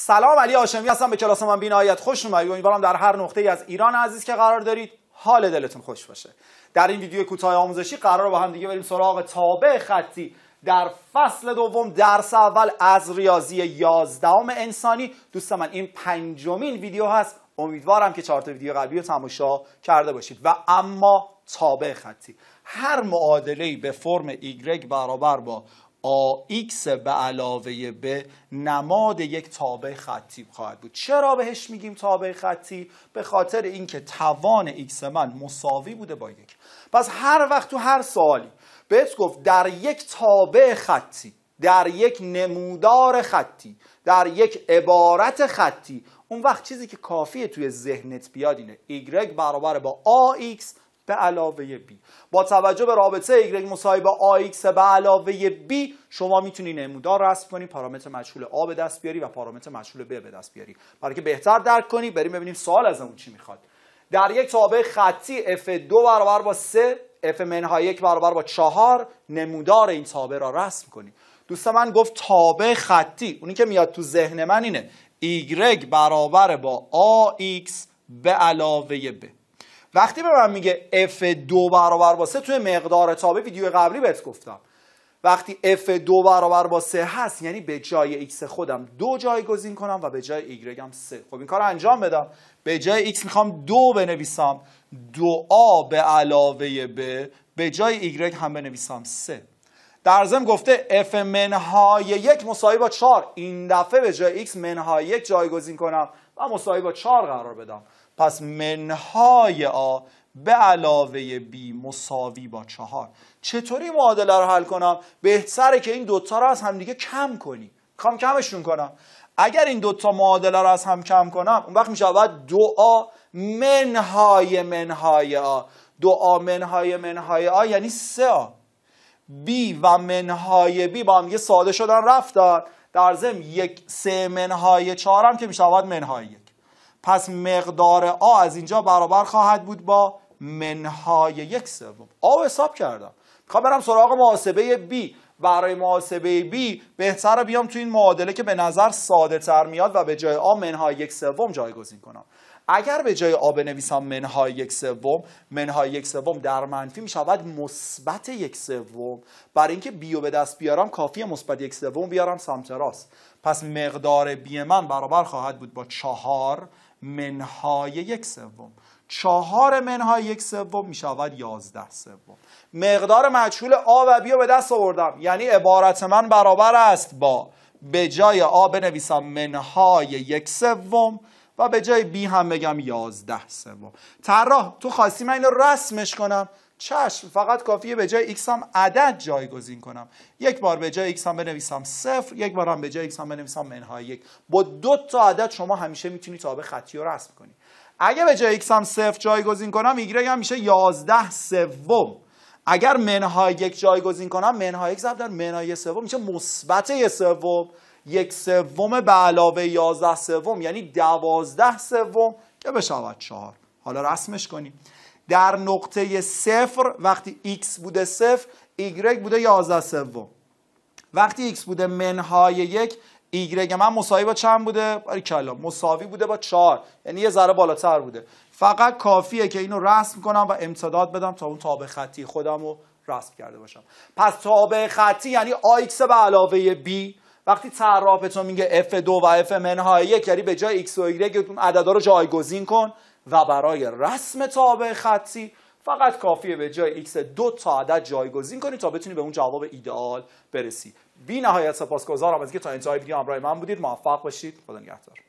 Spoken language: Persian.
سلام علی هاشمی هستم به کلاس من بینهایت خوش اومدید امیدوارم در هر نقطه ای از ایران عزیز که قرار دارید حال دلتون خوش باشه در این ویدیو کوتاه آموزشی قرار با هم دیگه بریم سراغ تابع خطی در فصل دوم درس اول از ریاضی یازدهم انسانی دوست من این پنجمین ویدیو هست امیدوارم که چهار ویدیو قبلی رو تماشا کرده باشید و اما تابع خطی هر معادله به فرم ایگرگ برابر با AX به علاوه به نماد یک تابع خطی خواهد بود چرا بهش میگیم تابع خطی به خاطر اینکه توان X من مساوی بوده با یک پس هر وقت تو هر سوالی بهت گفت در یک تابع خطی در یک نمودار خطی در یک عبارت خطی اون وقت چیزی که کافیه توی ذهنت بیاد اینه y برابر با AX به علاوه b با توجه به رابطه y مساوی با ax به علاوه b شما میتونی نمودار رسم کنی پارامتر مجهول a به دست بیاری و پارامتر مجهول b به دست بیاری برای که بهتر درک کنی بریم ببینیم سوال از اون چی میخواد در یک تابع خطی f2 برابر با 3 f های 1 برابر با 4 نمودار این تابع را رسم کنی دوست من گفت تابع خطی اونی که میاد تو ذهن من اینه y برابر با ax به علاوه b وقتی به من میگه F2 برابر با 3 توی مقدار تابع ویدیو قبلی بهت گفتم وقتی F2 برابر با 3 هست یعنی به جای X خودم دو جایگزین کنم و به جای Y هم 3 خب این کار انجام بدم به جای X میخوام 2 بنویسم 2A به علاوه به به جای Y هم بنویسم 3 در ضمن گفته F منهای 1 مساوی با 4 این دفعه به جای X منهای 1 جایگزین کنم و مساوی با 4 قرار بدم پس منهای آ به علاوه بی مساوی با چهار چطوری معادله رو حل کنم بهتره که این دوتا رو از همدیگه کم کنی کم کمشون کنم اگر این دوتا معادله رو از هم کم کنم اون وقت میشود دو آ منهای منهای آ دو آ منهای منهای آ یعنی سه آ بی و منهای بی با هم یه ساده شدن رفتن در ضمن یک سه منهای چهارم هم که میشود منهای یک پس مقدار آ از اینجا برابر خواهد بود با منهای یک سوم آ حساب کردم میخوام برم سراغ محاسبه B برای محاسبه B بهتره بیام تو این معادله که به نظر ساده تر میاد و به جای آ منهای یک سوم جایگزین کنم اگر به جای آ بنویسم منهای یک سوم منهای یک سوم در منفی می شود مثبت یک سوم برای اینکه بیو به دست بیارم کافی مثبت یک سوم بیارم سمت راست پس مقدار بی من برابر خواهد بود با چهار منهای یک سوم چهار منهای یک سوم میشود یازده سوم مقدار مجهول آ و بی رو به دست آوردم یعنی عبارت من برابر است با به جای آ بنویسم منهای یک سوم و به جای بی هم بگم یازده سوم طراح تو خواستی من اینو رسمش کنم چشم فقط کافیه به جای x هم عدد جایگزین کنم یک بار به جای x هم بنویسم صفر یک بار هم به جای x هم بنویسم منهای یک با دو تا عدد شما همیشه میتونی تابع خطی رو رسم کنی اگه به جای x هم صفر جایگزین کنم y هم میشه 11 سوم اگر منهای یک جایگزین کنم منهای یک ضرب در منهای سوم میشه مثبت سوم یک سوم به علاوه 11 سوم یعنی دوازده سوم که بشود چهار. حالا رسمش کنیم در نقطه صفر وقتی x بوده صفر y بوده 11 سوم وقتی x بوده منهای یک y من مساوی با چند بوده؟ باری کلا مساوی بوده با 4 یعنی یه ذره بالاتر بوده فقط کافیه که اینو رسم کنم و امتداد بدم تا اون تابع خطی خودم رو رسم کرده باشم پس تابع خطی یعنی AX به علاوه B وقتی طراح میگه F2 و F منهای یک یعنی به جای X و Y اون عددا رو جایگزین کن و برای رسم تابع خطی فقط کافیه به جای x دو تا عدد جایگزین کنید تا بتونید به اون جواب ایدئال برسید بی نهایت سپاسگزارم از اینکه تا انتهای ویدیو همراه من بودید موفق باشید خدا نگهدار